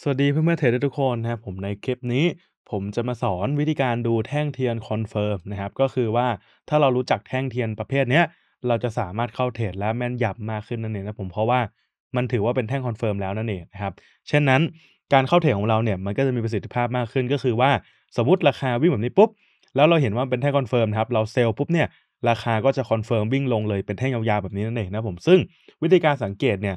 สวัสดีเพื่อนเพื่อนเทรดทุกคนนะครับผมในคลิปนี้ ผมจะมาสอนวิธีการดูแท่งเทียนคอนเฟิร์มนะครับก็คือว่าถ้าเรารู้จักแท่งเทียนประเภทเนี้ยเราจะสามารถเข้าเทรดและแม่นยำมากขึ้นนั่นเองนะผมเพราะว่ามันถือว่าเป็นแท่งคอนเฟิร์มแล้วนั่นเองนะครับเช่นนั้นการเข้าเทรดของเราเนี่ยมันก็จะมีประสิทธิภาพมากขึ้นก็คือว่าสมมติราคาวิ่งแบบนี้ปุ๊บแล้วเราเห็นว่าเป็นแท่งคอนเฟิร์มนะครับเราเซลล์ปุ๊บเนี่ยราคาก็จะคอนเฟิร์มวิ่งลงเลยเป็นแท่งยาวๆแบบนี้นั่นเองนะผมซึ่งวิธีการสังเกตเนี่ย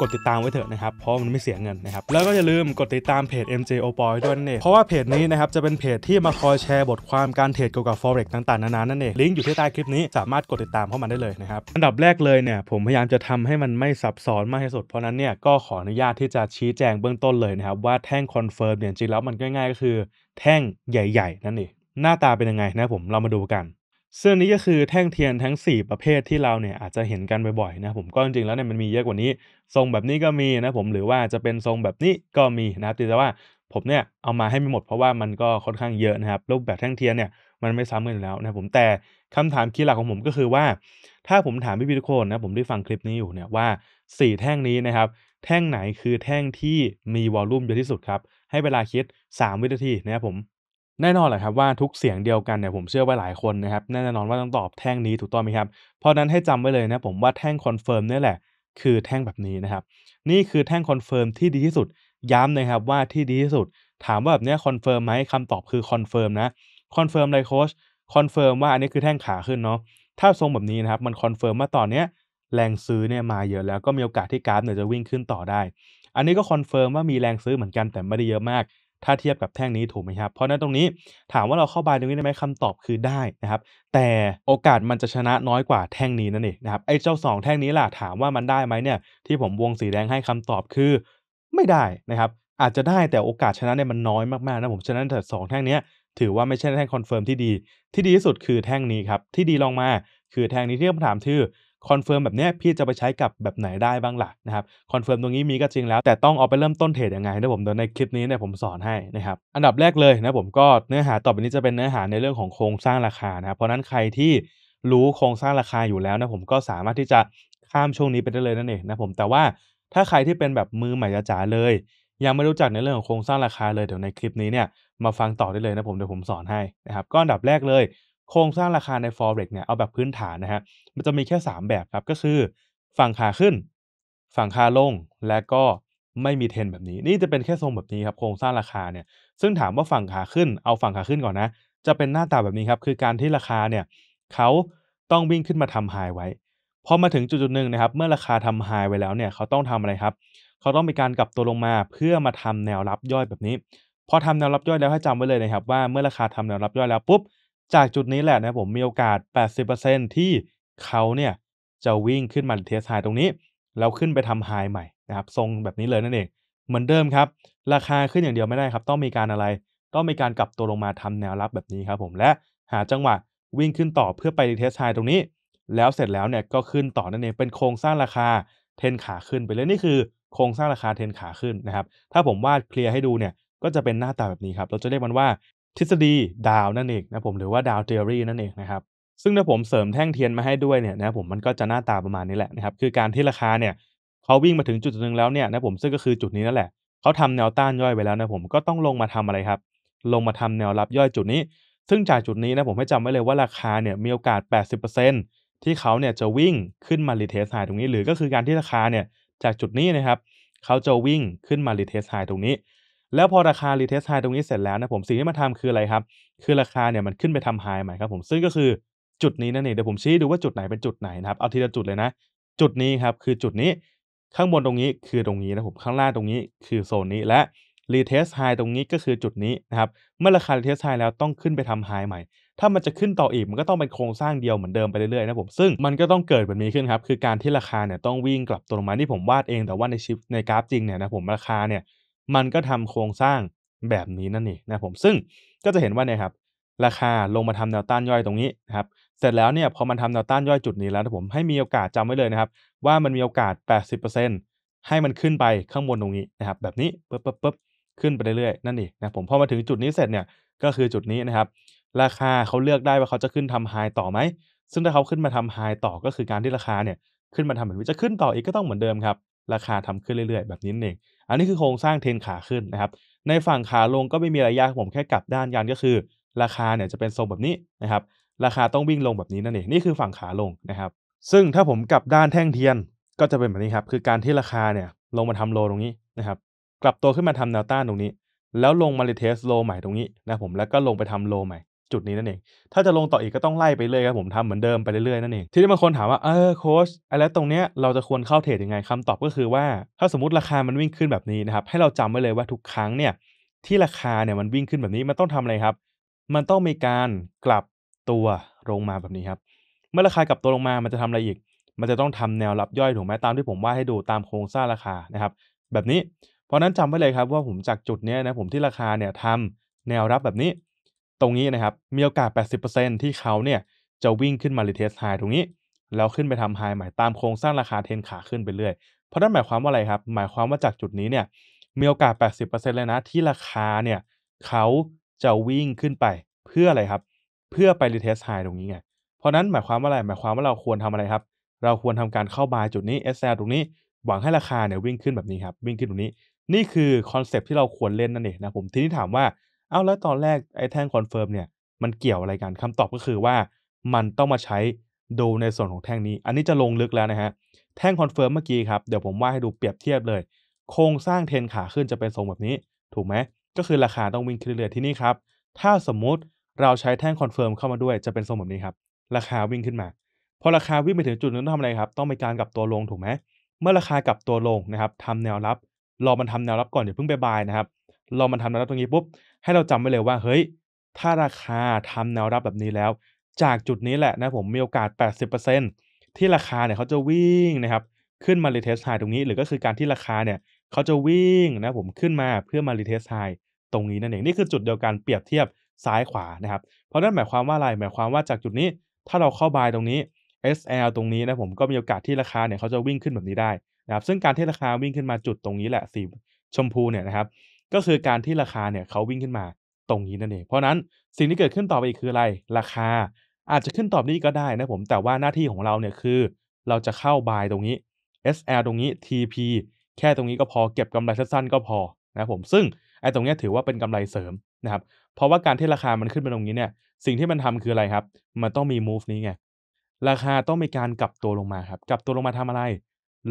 กดติดตามไว้เถอะนะครับ เพราะมันไม่เสียเงินนะครับ แล้วก็อย่าลืมกดติดตามเพจ MJ o p o y ด้วยนั่นเองเพราะว่าเพจนี้นะครับจะเป็นเพจที่มาคอยแชร์บทความการเทรดเกี่ยวกับ forex ต่าง ๆ นานานั่นเอง ลิงก์อยู่ที่ใต้คลิปนี้ สามารถกดติดตามเข้ามาได้เลยนะครับ อันดับแรกเลยเนี่ย ผมพยายามจะทำให้มันไม่ซับซ้อนมากที่สุด เพราะนั้นเนี่ยก็ขออนุญาตที่จะชี้แจงเบื้องต้นเลยนะครับว่าแท่งคอนเฟิร์มเนี่ยจริงแล้วมันง่ายๆ ก็คือแท่งใหญ่ๆ นั่นเอง หน้าตาเป็นยังไงนะผมเรามาดูกันซึ่งนี้ก็คือแท่งเทียนทั้ง 4 ประเภทที่เราเนี่ยอาจจะเห็นกันบ่อยๆนะผมก็จริงๆแล้วเนี่ยมันมีเยอะกว่านี้ ทรงแบบนี้ก็มีนะผมหรือว่าจะเป็นทรงแบบนี้ก็มีนะครับแต่ว่าผมเนี่ยเอามาให้ไม่หมดเพราะว่ามันก็ค่อนข้างเยอะนะครับรูปแบบแท่งเทียนเนี่ยมันไม่ซ้ำกันอยู่แล้วนะผมแต่คำถามคีย์หลักของผมก็คือว่าถ้าผมถามพี่พีทุกคนนะผมได้ฟังคลิปนี้อยู่เนี่ยว่า 4 แท่งนี้นะครับแท่งไหนคือแท่งที่มีวอลลุ่มเยอะที่สุดครับให้เวลาคิด 3 วินาทีนะครับผมแน่นอนแหละครับว่าทุกเสียงเดียวกันเนี่ยผมเชื่อว่าหลายคนนะครับแน่นอนว่าต้องตอบแท่งนี้ถูกต้องไหมครับเพราะนั้นให้จำไว้เลยนะผมว่าแท่งคอนเฟิร์มนี่แหละคือแท่งแบบนี้นะครับนี่คือแท่งคอนเฟิร์มที่ดีที่สุดย้ำนะครับว่าที่ดีที่สุด ถามว่าแบบนี้คอนเฟิร์มไหมคำตอบคือคอนเฟิร์มนะคอนเฟิร์มเลยโค้ชคอนเฟิร์มว่าอันนี้คือแท่งขาขึ้นเนาะถ้าทรงแบบนี้นะครับมันคอนเฟิร์มว่าตอนเนี้ยแรงซื้อเนี่ยมาเยอะแล้วก็มีโอกาสที่กราฟเนี่ยจะวิ่งขึ้นต่อได้ อันนี้ก็คอนเฟิร์มว่ามีแรงซื้อเหมือนกันแต่ไม่ได้เยอะมากถ้าเทียบกับแท่งนี้ถูกไหมครับ เพราะนั้นตรงนี้ถามว่าเราเข้าบายตรงนี้ได้ไหมคำตอบคือได้นะครับแต่โอกาสมันจะชนะน้อยกว่าแท่งนี้นั่นเองนะครับไอ้เจ้า2แท่งนี้ล่ะถามว่ามันได้ไหมเนี่ยที่ผมวงสีแดงให้คำตอบคือ ไม่ได้นะครับ อาจจะได้แต่โอกาสชนะเนี่ยมันน้อยมาก ๆนะผมฉะนั้นแต่สองแท่งนี้ถือว่าไม่ใช่แท่งคอนเฟิร์มที่ดีที่ดีที่สุดคือแท่งนี้ครับ ที่ดีลองมาคือแท่งนี้ที่คำถามคือคอนเฟิร์มแบบนี้พี่จะไปใช้กับแบบไหนได้บ้างล่ะนะครับคอนเฟิร์มตรงนี้มีก็จริงแล้ว แต่ต้องเอาไปเริ่มต้นเทรดยังไงนะผมเดยในคลิปนี้เนี่ยผมสอนให้นะครับอันดับแรกเลยนะผมก็เนื้อหาต่อไปนี้จะเป็นเนื้อหาในเรื่องของโครงสร้างราคานะครับเพราะนั้นใครที่รู้โครงสร้างราคาอยู่แล้วนะผมก็สามารถที่จะข้ามช่วงนี้ไปได้เลยนั่นเองนะผมแต่ว่าถ้าใครที่เป็นแบบมือใหม่จ๋าเลย ยังไม่รู้จักในเรื่องของโครงสร้างราคาเลยเดี๋ยวในคลิปนี้เนี่ยมาฟังต่อได้เลยนะผมเดี๋ยวผมสอนให้นะครับก็อันดับแรกเลยโครงสร้างราคาใน forex เนี่ยเอาแบบพื้นฐานนะฮะมันจะมีแค่3แบบครับก็คือฝั่งขาขึ้นฝั่งขาลงและก็ไม่มีเทนแบบนี้ นี่จะเป็นแค่ทรงแบบนี้ครับโครงสร้างราคาเนี่ย ซึ่งถามว่าฝั่งขาขึ้นเอาฝั่งขาขึ้นก่อนนะ จะเป็นหน้าตาแบบนี้ครับคือการที่ราคาเนี่ยเขาต้องวิ่งขึ้นมาทำไฮไว้พอมาถึงจุดจุดหนึ่งนะครับ เมื่อราคาทำไฮไว้แล้วเนี่ยเขาต้องทำอะไรครับเขาต้องมีการกลับตัวลงมาเพื่อมาทำแนวรับย่อยแบบนี้พอทำแนวรับย่อยแล้วให้จำไว้เลยนะครับว่าเมื่อราคาทำแนวรับย่อยแล้วปุ๊บจากจุดนี้แหละนะผมมีโอกาส 80%ที่เขาเนี่ย จะวิ่งขึ้นมาเทสไฮตรงนี้แล้วขึ้นไปทำไฮใหม่นะครับทรงแบบนี้เลยนั่นเองเหมือนเดิมครับ ราคาขึ้นอย่างเดียวไม่ได้ครับ ต้องมีการอะไรต้องมีการกลับตัวลงมาทำแนวรับแบบนี้ครับผมและหาจังหวะวิ่งขึ้นต่อเพื่อไปเทสไฮตรงนี้ แล้วเสร็จแล้วเนี่ยก็ขึ้นต่อนั่นเองเป็นโครงสร้างราคาเทนขาขึ้นไปเลยนี่คือโครงสร้างราคาเทนขาขึ้นนะครับถ้าผมวาดเคลียร์ให้ดูเนี่ยก็จะเป็นหน้าตาแบบนี้ครับเราจะเรียกมันว่าทฤษฎีดาวนั่นเองนะผมหรือว่าดาวเทอรี่นั่นเองนะครับซึ่งถ้าผมเสริมแท่งเทียนมาให้ด้วยเนี่ยนะผมมันก็จะหน้าตาประมาณนี้แหละนะครับคือการที่ราคาเนี่ยเขาวิ่งมาถึงจุดหนึ่งแล้วเนี่ยนะผมซึ่งก็คือจุดนี้นั่นแหละเขาทำแนวต้านย่อยไปแล้วนะผมก็ต้องลงมาทำอะไรครับลงมาทำแนวรับย่อยจุดนี้ ซึ่งจากจุดนี้นะผมให้จำไว้เลยว่าราคาเนี่ยมีโอกาส 80%ที่เขาเนี่ยจะวิ่งขึ้นมารีเทสไฮตรงนี้ หรือก็คือการที่ราคาเนี่ยจากจุดนี้นะครับเขาจะวิ่งขึ้นมารีเทสไฮตรงนี้แล้วพอราคารีเทสไฮตรงนี้เสร็จแล้วนะผม สิ่งที่มาทำคืออะไรครับ คือราคาเนี่ยมันขึ้นไปทำไฮใหม่ครับผมซึ่งก็คือจุดนี้นั่นเองเดี๋ยวผมชี้ดูว่าจุดไหนเป็นจุดไหนนะครับเอาทีละจุดเลยนะจุดนี้ครับ คือจุดนี้ข้างบนตรงนี้คือตรงนี้นะผมข้างล่างตรงนี้คือโซนนี้และรีเทสไฮตรงนี้ก็คือจุดนี้นะครับเมื่อราคารีเทสไฮแล้วต้องขึ้นไปทำไฮใหม่ถ้ามันจะขึ้นต่ออีกมันก็ต้องเป็นโครงสร้างเดียวเหมือนเดิมไปเรื่อยๆนะผมซึ่งมันก็ต้องเกิดแบบนี้ขึ้นครับคือการที่ราคาเนี่ยต้องวิ่งกลับตัวลงมาที่ผมวาดเองแต่ว่าในชิปในกราฟจริงเนี่ยนะผมราคาเนี่ยมันก็ทำโครงสร้างแบบนี้นั่นเองนะผมซึ่งก็จะเห็นว่าเนี่ยครับราคาลงมาทำแนวต้านย่อยตรงนี้นะครับเสร็จแล้วเนี่ยพอมันทำแนวต้านย่อยจุดนี้แล้วนะผมให้มีโอกาสจำไว้เลยนะครับว่ามันมีโอกาส 80%ให้มันขึ้นไปข้างบนตรงนี้นะครับแบบนี้ปึ๊บปึ๊บปึ๊บขึ้นไปเรื่อยๆนั่นเองนะผมพอมาถึงจุดนี้เสร็จเนี่ยก็คือจุดนี้นะครับ ราคาเขาเลือกได้ว่าเขาจะขึ้นทำไฮต่อไหมซึ่งถ้าเขาขึ้นมาทำไฮต่อก็คือการที่ราคาเนี่ยขึ้นมาทำมือนวิจะขึ้นต่ออีกก็ต้องเหมือนเดิมครับราคาทำขึ้นเรื่อยๆแบบนี้เอง อันนี้คือโครงสร้างเทนขาขึ้นนะครับ ในฝั่งขาลงก็ไม่มีอะไรยากผมแค่กลับด้านยันก็คือ ราคาเนี่ยจะเป็นทรงแบบนี้นะครับ ราคาต้องวิ่งลงแบบนี้นั่นเอง นี่คือฝั่งขาลงนะครับ ซึ่งถ้าผมกลับด้านแท่งเทียนก็จะเป็นแบบนี้ครับ คือการที่ราคาเนี่ยลงมาทำโลตรงนี้นะครับ กลับตัวขึ้นมาทำแนวต้านตรงนี้ แล้วลงมาเลเทสโลใหม่ตรงนี้นะผม แล้วก็ลงไปทำโลใหม่จุดนี้นั่นเอง ถ้าจะลงต่ออีกก็ต้องไล่ไปเรื่อยครับผมทำเหมือนเดิมไปเรื่อยๆนั่นเอง ทีนี้บางคนถามว่า เออโค้ชอะไรตรงเนี้ยเราจะควรเข้าเทรดยังไงคำตอบก็คือว่า ถ้าสมมติราคามันวิ่งขึ้นแบบนี้นะครับให้เราจำไว้เลยว่าทุกครั้งเนี่ยที่ราคาเนี่ยมันวิ่งขึ้นแบบนี้มันต้องทำอะไรครับ มันต้องมีการกลับตัวลงมาแบบนี้ครับ เมื่อราคากลับตัวลงมามันจะทำอะไรอีก มันจะต้องทำแนวรับย่อยถูกไหมตามที่ผมวาดให้ดูตามโครงสร้างราคานะครับ แบบนี้ เพราะนั้นจำไว้เลยครับว่าผมจากจุดเนี้ยนะผมที่ราคาเนี่ยทำแนวรับแบบนี้ตรงนี้นะครับมีโอกาส 80%ที่เขาเนี่ยจะวิ่งขึ้นมารีเทสไฮตรงนี้แล้วขึ้นไปทำไฮใหม่ตามโครงสร้างราคาเทนขาขึ้นไปเรื่อย เพราะนั่นหมายความว่าอะไรครับหมายความว่าจากจุดนี้เนี่ยมีโอกาส 80%เลยนะที่ราคาเนี่ยเขาจะวิ่งขึ้นไปเพื่ออะไรครับ เพื่อไปรีเทสไฮตรงนี้ไงเพราะนั้นหมายความว่าอะไรหมายความว่าเราควรทำอะไรครับเราควรทำการเข้าบายจุดนี้ SL ตรงนี้หวังให้ราคาเนี่ยวิ่งขึ้นแบบนี้ครับวิ่งขึ้นตรงนี้ นี่คือคอนเซปที่เราควรเล่นนั่นเองนะผมทีนี้ถามว่าเอาแล้วตอนแรกไอ้แท่งคอนเฟิร์มเนี่ย มันเกี่ยวอะไรกันคำตอบก็คือว่า มันต้องมาใช้ดูในส่วนของแท่งนี้ อันนี้จะลงลึกแล้วนะฮะ แท่งคอนเฟิร์มเมื่อกี้ครับ เดี๋ยวผมว่าให้ดูเปรียบเทียบเลย โครงสร้างเทนขาขึ้นจะเป็นทรงแบบนี้ ถูกไหมก็คือราคาต้องวิ่งขึ้นเรื่อยๆที่นี่ครับ ถ้าสมมุติเราใช้แท่งคอนเฟิร์มเข้ามาด้วยจะเป็นทรงแบบนี้ครับราคาวิ่งขึ้นมาพอราคาวิ่งไปถึงจุดนึงต้องทำอะไรครับต้องมีการกลับตัวลงถูกไหมเมื่อราคากลับตัวลงนะครับทำแนวรับรอมันทำแนวรับก่อนอย่าเพิ่งไปบายนะครับรอมันทำแนวรับตรงนี้ปุ๊บให้เราจำไว้เลยว่าเฮ้ยถ้าราคาทำแนวรับแบบนี้แล้ว จากจุดนี้แหละนะผมมีโอกาส 80%ที่ราคาเนี่ยเขาจะวิ่งนะครับขึ้นมารีเทสไฮตรงนี้ หรือก็คือการที่ราคาเนี่ยเขาจะวิ่งนะผมขึ้นมาเพื่อมารีเทสไฮตรงนี้นั่นเองนี่คือจุดเดียวกันเปรียบเทียบซ้ายขวานะครับ เพราะนั่นหมายความว่าอะไรหมายความว่าจากจุดนี้ถ้าเราเข้าบายตรงนี้ SL ตรงนี้นะผมก็มีโอกาสที่ราคาเนี่ยเขาจะวิ่งขึ้นแบบนี้ได้นะครับ ซึ่งการที่ราคาวิ่งขึ้นมาจุดตรงนี้แหละสีชมพูเนี่ยนะครับก็คือการที่ราคาเนี่ยเขาวิ่งขึ้นมาตรงนี้นั่นเอง เพราะนั้นสิ่งที่เกิดขึ้นต่อไปคืออะไร ราคาอาจจะขึ้นต่อนี้ก็ได้นะผม แต่ว่าหน้าที่ของเราเนี่ยคือ เราจะเข้าบายตรงนี้ SL ตรงนี้ TP แค่ตรงนี้ก็พอเก็บกำไรสั้นๆก็พอนะผม ซึ่งไอ้ตรงนี้ถือว่าเป็นกำไรเสริมนะครับ เพราะว่าการที่ราคา มันขึ้นมาตรงนี้เนี่ย สิ่งที่มันทำคืออะไรครับ มันต้องมี move นี้ไง ราคาต้องมีการกลับตัวลงมาครับ กลับตัวลงมาทำอะไร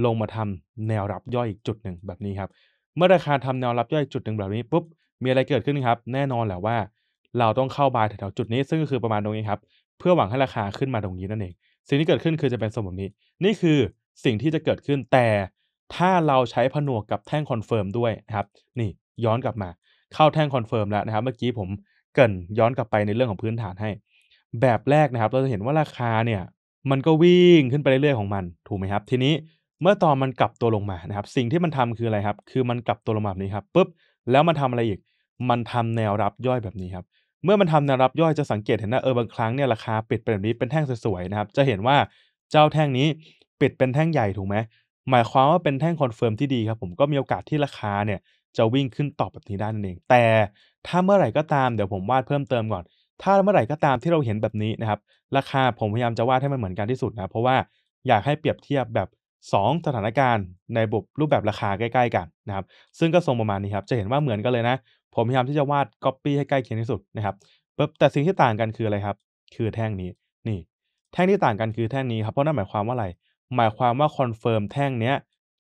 ลงมาทำแนวรับย่อยอีกจุดหนึ่งแบบนี้ครับเมื่อราคาทำแนวรับย่อยจุดหนึ่งแบบนี้ ปุ๊บมีอะไรเกิดขึ้นครับ แน่นอนแหละว่าเราต้องเข้าบายแถวๆจุดนี้ซึ่งก็คือประมาณตรงนี้ครับ เพื่อหวังให้ราคาขึ้นมาตรงนี้นั่นเอง สิ่งที่เกิดขึ้นคือจะเป็นสมแบบนี้นี่คือสิ่งที่จะเกิดขึ้นแต่ถ้าเราใช้ผนวกกับแท่งคอนเฟิร์มด้วยนะครับนี่ย้อนกลับมาเข้าแท่งคอนเฟิร์มแล้วนะครับเมื่อกี้ผมเกินย้อนกลับไปในเรื่องของพื้นฐานให้ แบบแรกนะครับ เราจะเห็นว่าราคาเนี่ย มันก็วิ่งขึ้นไปเรื่อย ๆของมัน ถูกไหมครับ ทีนี้เมื่อตอนมันกลับตัวลงมานะครับสิ่งที่มันทำคืออะไรครับ คือมันกลับตัวลงมาแบบนี้ครับปุ๊บแล้วมันทำอะไรอีกมันทำแนวรับย่อยแบบนี้ครับเมื่อมันทำแนวรับย่อยจะสังเกตเห็นนะเออบางครั้งเนี่ยราคาปิดเป็นแบบนี้เป็นแท่งสวยๆนะครับจะเห็นว่าเจ้าแท่งนี้ปิดเป็นแท่งใหญ่ถูกไหมหมายความว่าเป็นแท่งคอนเฟิร์มที่ดีครับผมก็มีโอกาสที่ราคาเนี่ยจะวิ่งขึ้นตอบแบบนี้ได้นั่นเอง แต่ถ้าเมื่อไหร่ก็ตามเดี๋ยวผมวาดเพิ่มเติมก่อน ถ้าเมื่อไหร่ก็ตามที่เราเห็นแบบนี้นะครับราคาผมพยายามจะวาดให้มันเหมือนกันที่สุดนะเพราะว่าอยากให้เปรียบเทียบแบบ2สถานการณ์ในบบรูปแบบราคาใกล้ๆ กันนะครับซึ่งก็ทรงประมาณนี้ครับ จะเห็นว่าเหมือนกันเลยนะ ผมพยายามที่จะวาด Copy ให้ใกล้เคียงที่สุดนะครับแต่สิ่งที่ต่างกันคืออะไรครับคือแท่งนี้นี่ แท่งที่ต่างกันคือแท่งนี้ครับเพราะนั่นหมายความว่าอะไร หมายความว่าคอนเฟิร์มแท่งเนี้ย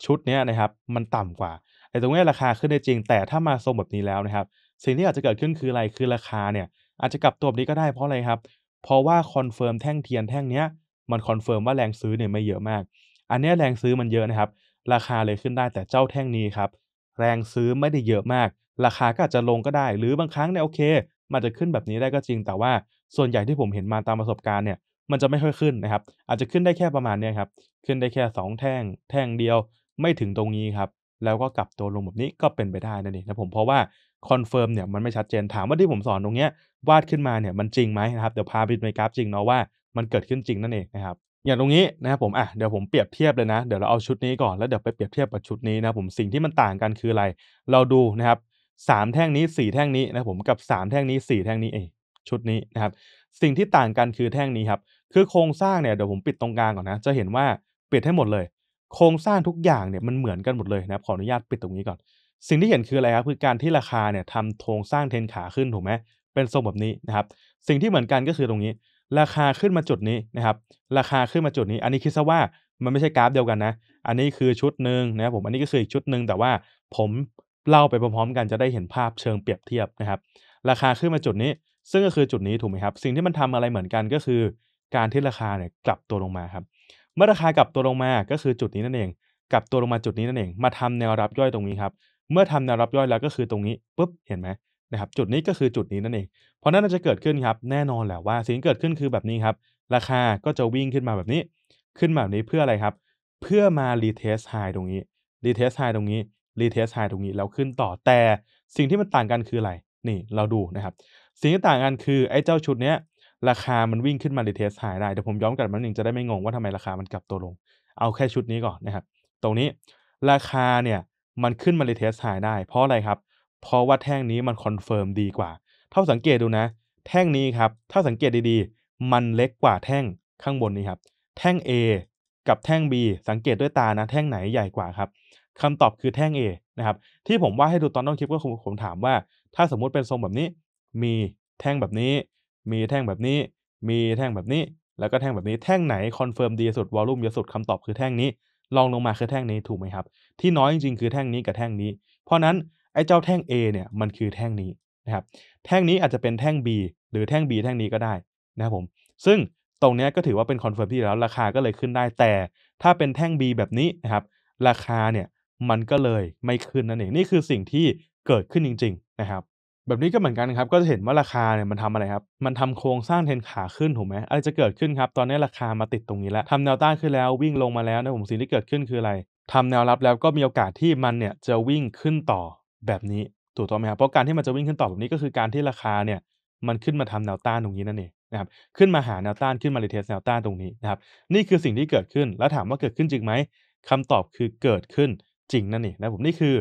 ชุดเนี้ยนะครับมันต่ำกว่าไอ้ตรงนี้ราคาขึ้นได้จริงแต่ถ้ามาทรงแบบนี้แล้วนะครับสิ่งที่อาจจะเกิดขึ้นคืออะไรคือราคาเนี่ยอาจจะกลับตัวแบบนี้ก็ได้เพราะอะไรครับเพราะว่าคอนเฟิร์มแท่งเทียนแท่งเนี้ยมันคอนเฟิร์มว่าแรงซื้อเนี่ยไม่เยอะมากอันนี้แรงซื้อมันเยอะนะครับ ราคาเลยขึ้นได้แต่เจ้าแท่งนี้ครับ แรงซื้อไม่ได้เยอะมาก ราคาก็อาจจะลงก็ได้ หรือบางครั้งเนี่ยโอเค มันจะขึ้นแบบนี้ได้ก็จริง แต่ว่าส่วนใหญ่ที่ผมเห็นมาตามประสบการณ์เนี่ยมันจะไม่ค่อยขึ้นนะครับอาจจะขึ้นได้แค่ประมาณนี้ครับขึ้นได้แค่ 2 แท่ง แท่งเดียวไม่ถึงตรงนี้ครับแล้วก็กลับตัวลงแบบนี้ก็เป็นไปได้นั่นเองนะผมเพราะว่าคอนเฟิร์มเนี่ยมันไม่ชัดเจนถามว่าที่ผมสอนตรงเนี้ย วาดขึ้นมาเนี่ยมันจริงไหมนะครับเดี๋ยวพาไปดูในกราฟจริงเนาะว่า มันเกิดขึ้นจริงนั่นเองนะครับอย่างตรงนี้ นะครับผมอ่ะเดี๋ยวผมเปรียบเทียบเลยนะ เดี๋ยวเราเอาชุดนี้ก่อน แล้วเดี๋ยวไปเปรียบเทียบกับชุดนี้นะผมสิ่งที่มันต่างกันคืออะไร เราดู นะครับสามแท่งนี้สี่แท่งนี้นะผมกับสามแท่งนี้สี่แท่งนี้เองชุดนี้นะครับสิ่งที่ต่างกันคือแท่งนี้ครับคือโครงสร้างเนี่ย เดี๋ยวผมปิดตรงกลางก่อนนะ จะเห็นว่าปิดให้หมดเลย โครงสร้างทุกอย่างเนี่ยมันเหมือนกันหมดเลยนะครับขออนุญาตปิดตรงนี้ก่อน สิ่งที่เห็นคืออะไรครับคือการที่ราคาเนี่ยทำโครงสร้างเทนขาขึ้นถูกไหมเป็นทรงแบบนี้นะครับสิ่งที่เหมือนกันก็คือตรงนี้ราคาขึ้นมาจุดนี้นะครับ ราคาขึ้นมาจุดนี้อันนี้คิดซะว่ามันไม่ใช่กราฟเดียวกันนะ อันนี้คือชุดหนึ่งนะครับผมอันนี้ก็คืออีกชุดหนึ่งแต่ว่าผมเล่าไปพร้อมๆ กันจะได้เห็นภาพเชิงเปรียบเทียบนะครับราคาขึ้นมาจุดนี้ซึ่งก็คือจุดนี้ถูกไหมครับ สิ่งที่มันทำอะไรเหมือนกันก็คือการที่ราคาเนี่ยกลับตัวลงมาครับเมื่อราคากลับตัวลงมาก็คือจุดนี้นั่นเองกลับตัวลงมาจุดนี้นั่นเอง มาทำแนวรับย่อยตรงนี้ครับเมื่อทำแนวรับย่อยแล้วก็คือตรงนี้ปุ๊บเห็นไหมนะครับจุดนี้ก็คือจุดนี้นั่นเองเพราะนั้นจะเกิดขึ้นครับแน่นอนแหละว่าสิ่งเกิดขึ้นคือแบบนี้ครับ ราคาก็จะวิ่งขึ้นมาแบบนี้ขึ้นมาแบบนี้เพื่ออะไรครับ เพื่อมารีเทสไฮตรงนี้ รีเทสไฮตรงนี้ รีเทสไฮตรงนี้ แล้วขึ้นต่อแต่ สิ่งที่มันต่างกันคืออะไรนี่เราดูนะครับ สิ่งที่ต่างกันคือไอ้เจ้าชุดเนี้ยราคามันวิ่งขึ้นมารีเทสไฮได้เดี๋ยวผมย้อนกลับมาหนึ่งจะได้ไม่งงว่าทำไมราคามันกลับตัวลง เอาแค่ชุดนี้ก่อนนะครับตรงนี้ราคาเนี่ยมันขึ้นมารีเทสไฮได้เพราะอะไรครับเพราะว่าแท่งนี้มันคอนเฟิร์มดีกว่า เท่าสังเกตดูนะ แท่งนี้ครับ ถ้าสังเกตดีๆ มันเล็กกว่าแท่งข้างบนนี้ครับ แท่ง A กับแท่ง B สังเกตด้วยตานะ แท่งไหนใหญ่กว่าครับ คำตอบคือแท่ง A นะครับ ที่ผมว่าให้ดูตอนต้นคลิปก็ือผมถามว่า ถ้าสมมุติเป็นทรงแบบนี้ มีแท่งแบบนี้ มีแท่งแบบนี้ มีแท่งแบบนี้ แล้วก็แท่งแบบนี้ แท่งไหนคอนเฟิร์มดีสุดวอลลุ่มเยอะสุดคำตอบคือแท่งนี้ ลองลงมาคือแท่งนี้ถูกไหมครับ ที่น้อยจริงๆคือแท่งนี้กับแท่งนี้ เพราะนั้นไอ้เจ้าแท่ง A เนี่ย มันคือแท่งนี้นะครับ แท่งนี้อาจจะเป็นแท่ง B หรือแท่ง B แท่งนี้ก็ได้นะครับผม ซึ่งตรงนี้ก็ถือว่าเป็นคอนเฟิร์มที่แล้วราคาก็เลยขึ้นได้ แต่ ถ้าเป็นแท่ง B แบบนี้นะครับ ราคาเนี่ยมันก็เลยไม่ขึ้นนั่นเอง นี่คือสิ่งที่เกิดขึ้นจริง ๆนะครับ แบบนี้ก็เหมือนกันครับ ก็จะเห็นว่าราคาเนี่ยมันทำอะไรครับ มันทำโครงสร้างเทนขาขึ้นถูกไหมอะไรจะเกิดขึ้นครับ ตอนนี้ราคามาติดตรงนี้แล้วทำแนวต้านขึ้นแล้ว วิ่งลงมาแล้วนะผม สิ่งที่เกิดขึ้นคืออะไร ทำแนวรับแล้วก็มีโอกาสที่มันเนี่ยจะวิ่งขึ้นต่อแบบนี้ถูกต้องไหมครับเพราะการที่มันจะวิ่งขึ้นต่อแบบนี้ก็คือการที่ราคาเนี่ยมันขึ้นมาทำแนวต้านตรงนี้นั่นเองนะครับขึ้นมาหาแนวต้านขึ้นมารลเทสแนวต้านตรงนี้นะครับนี่คือสิ่งที่เกิดขึ้นแล้วถามว่าเกิดขึ้นจริงไหมคำตอบคือเกิดขึ้นจริงนั่นเองนะผมนี่คือ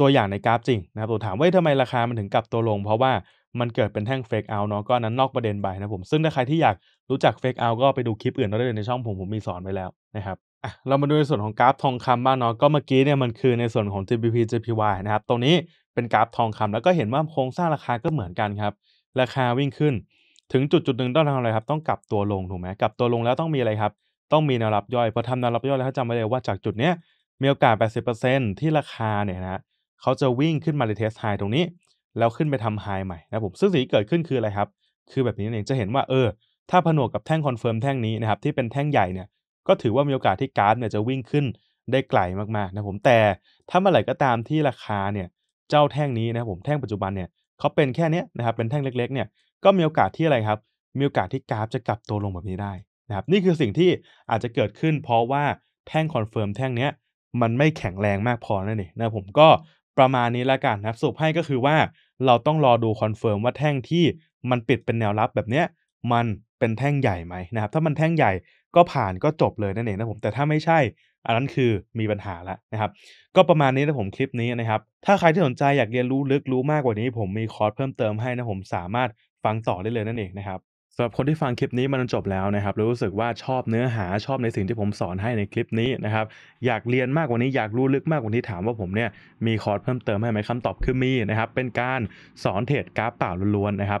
ตัวอย่างในกราฟจริงนะครับตัวถามว่าทำไมราคามันถึงกลับตัวลงเพราะว่ามันเกิดเป็นแท่งเฟกเอาเนาะก็นั้นนอกประเด็นไปนะผมซึ่งถ้าใครที่อยากรู้จักเฟกเอาก็ไปดูคลิปอื่นเราได้เลยในช่องผมผมมีสอนไว้แล้วนะครับเรามาดูในส่วนของกราฟทองคำบ้างเนาะก็เมื่อกี้เนี่ยมันคือในส่วนของ GBP JPY นะครับตรงนี้เป็นกราฟทองคำแล้วก็เห็นว่าโครงสร้างราคาก็เหมือนกันครับราคาวิ่งขึ้นถึงจุดจุดหนึ่งต้องทำอะไรครับต้องกลับตัวลงถูกไหมกลับตัวลงแล้วต้องมีอะไรครับ ต้องมีแนวรับย่อยพอทำแนวรับย่อยแล้วจำไว้เลยว่าจากจุดเนี้ยมีโอกาส 80%ที่ราคาเนี่ยนะเขาจะวิ่งขึ้นมาในเทสไฮตรงนี้แล้วขึ้นไปทำไฮใหม่นะผมซึ่งสิ่งที่เกิดขึ้นคืออะไรครับคือแบบนี้เองจะเห็นว่าเออ ถ้าผนวกกับแท่งคอนเฟิร์มแท่งนี้นะครับที่เป็นแท่งใหญ่เนี่ยก็ถือว่ามีโอกาสที่กราฟเนี่ยจะวิ่งขึ้นได้ไกลมากๆนะผมแต่ถ้าเมื่อไหร่ก็ตามที่ราคาเนี่ยเจ้าแท่งนี้นะครับผมแท่งปัจจุบันเนี่ยเขาเป็นแค่นี้นะครับเป็นแท่งเล็กๆเนี่ยก็มีโอกาสที่อะไรครับมีโอกาสที่กราฟจะกลับตัวลงแบบนี้ได้นะครับนี่คือสิ่งที่อาจจะเกิดขึ้น เพราะว่าแท่งคอนเฟิร์มแท่งเนี้ยมันไม่แข็งแรงมากพอนั่นเองนะผมก็ประมาณนี้ละกันนะครับสรุปให้ก็คือว่า เราต้องรอดูคอนเฟิร์มว่าแท่งที่มันปิดเป็นแนวรับแบบเนี้ยมันเป็นแท่งใหญ่ไหมนะครับถ้ามันแท่งใหญ่ก็ผ่านก็จบเลยนั่นเองนะผมแต่ถ้าไม่ใช่อันนั้นคือมีปัญหาแล้วนะครับ ก็ประมาณนี้นะผมคลิปนี้นะครับ ถ้าใครที่สนใจอยากเรียนรู้ลึกรู้มากกว่านี้ ผมมีคอร์สเพิ่มเติมให้นะผมสามารถฟังต่อได้เลยนั่นเองนะครับสำหรับคนที่ฟังคลิปนี้มันจบแล้วนะครับรู้สึกว่าชอบเนื้อหาชอบในสิ่งที่ผมสอนให้ในคลิปนี้นะครับ อยากเรียนมากกว่านี้อยากรู้ลึกมากกว่านี้ถามว่าผมเนี่ยมีคอร์สเพิ่มเติมให้ไหมคำตอบคือมีนะครับ เป็นการสอนเทรดกราฟเปล่าล้วนๆนะครับ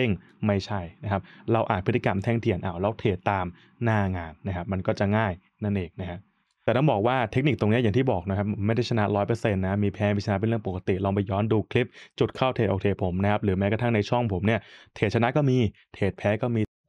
ด้งไม่ใช่นะครับ เราอ่านพฤติกรรมแท่งเทียนเอาเราเทรดตามหน้างานนะครับ มันก็จะง่ายนั่นเองนะฮะ แต่ต้องบอกว่าเทคนิคตรงนี้อย่างที่บอกนะครับไม่ได้ชนะร้อยเปอร์เซ็นต์นะ มีแพ้ มีชนะเป็นเรื่องปกติ ลองไปย้อนดูคลิปจุดเข้าเทรดออกเทรดผมนะครับ หรือแม้กระทั่งในช่องผมเนี่ย เทรดชนะก็มี เทรดแพ้ก็มี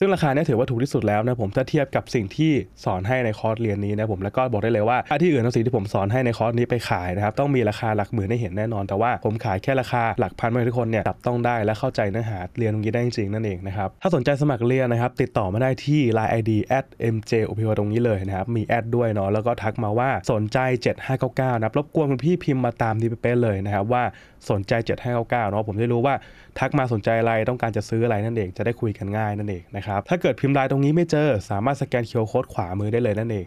ซึ่งราคาเนี่ยถือว่าถูกที่สุดแล้วนะผมถ้าเทียบกับสิ่งที่สอนให้ในคอร์สเรียนนี้นะผมแล้วก็บอกได้เลยว่าที่อื่นั้งสิ่งที่ผมสอนให้ในคอร์สนี้ไปขายนะครับต้องมีราคาหลักหมื่นให้เห็นแน่นอน แต่ว่าผมขายแค่ราคาหลักพันให้ทุกคนเนี่ยจับต้องได้และเข้าใจเนื้อหาเรียนตรงนี้ได้จริงนั่นเองนะครับถ้าสนใจสมัครเรียนนะครับติดต่อมาได้ที่ Line ID @mj o p ตรงนี้เลยนะครับมีแอดด้วยเนาะแล้วก็ทักมาว่าสนใจ7599นะรบกวนคุณพี่พิมพ์มาตามที่เป๊ะเลยนะครับว่าสนใจ7599เนาะผมได้รู้ว่า ทักมาสนใจอะไรต้องการจะซื้ออะไรนั่นเอง จะได้คุยกันง่ายนั่นเองนะครับ ถ้าเกิดพิมพ์ลายตรงนี้ไม่เจอสามารถสแกนเคียวโค้ดขวามือได้เลยนั่นเอง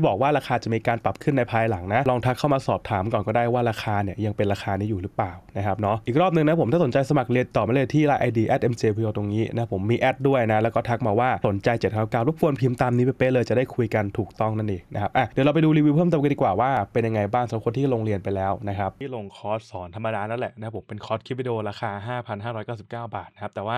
ที่บอกว่าราคาจะมีการปรับขึ้นในภายหลังนะ ลองทักเข้ามาสอบถามก่อนก็ได้ว่าราคาเนี่ย ยังเป็นราคานี้อยู่หรือเปล่านะครับเนาะอีกรอบหนึ่งนะผมถ้าสนใจสมัครเรียนต่อมาเลยที่ไลน์ ID mjpo ตรงนี้นะผมมีแอดด้วยนะ แล้วก็ทักมาว่าสนใจ7จ็ดเก่ารบกวนพิมพ์ตามนี้ไปเป๊ะเลยจะได้คุยกันถูกต้องนั่นเองนะครับอ่ะเดี๋ยวเราไปดูรีวิวเพิ่มเติมกันดีกว่าว่าเป็นยังไงบ้างสำหรับคนที่ลงเรียนไปแล้วนะครับที่ลงคอร์สสอนธรรมดานั่นแหละนะผมเป็นคอร์สคลิปวิดีโอราคา5,599 บาทนะครับแต่ว่า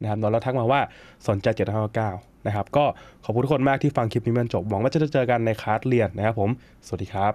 นะครับนนท์เราทักมาว่าสนใจ759นะครับ ก็ขอบคุณทุกคนมากที่ฟังคลิปนี้มันจบ หวังว่าจะเจอกันในคลาสเรียนนะครับผม สวัสดีครับ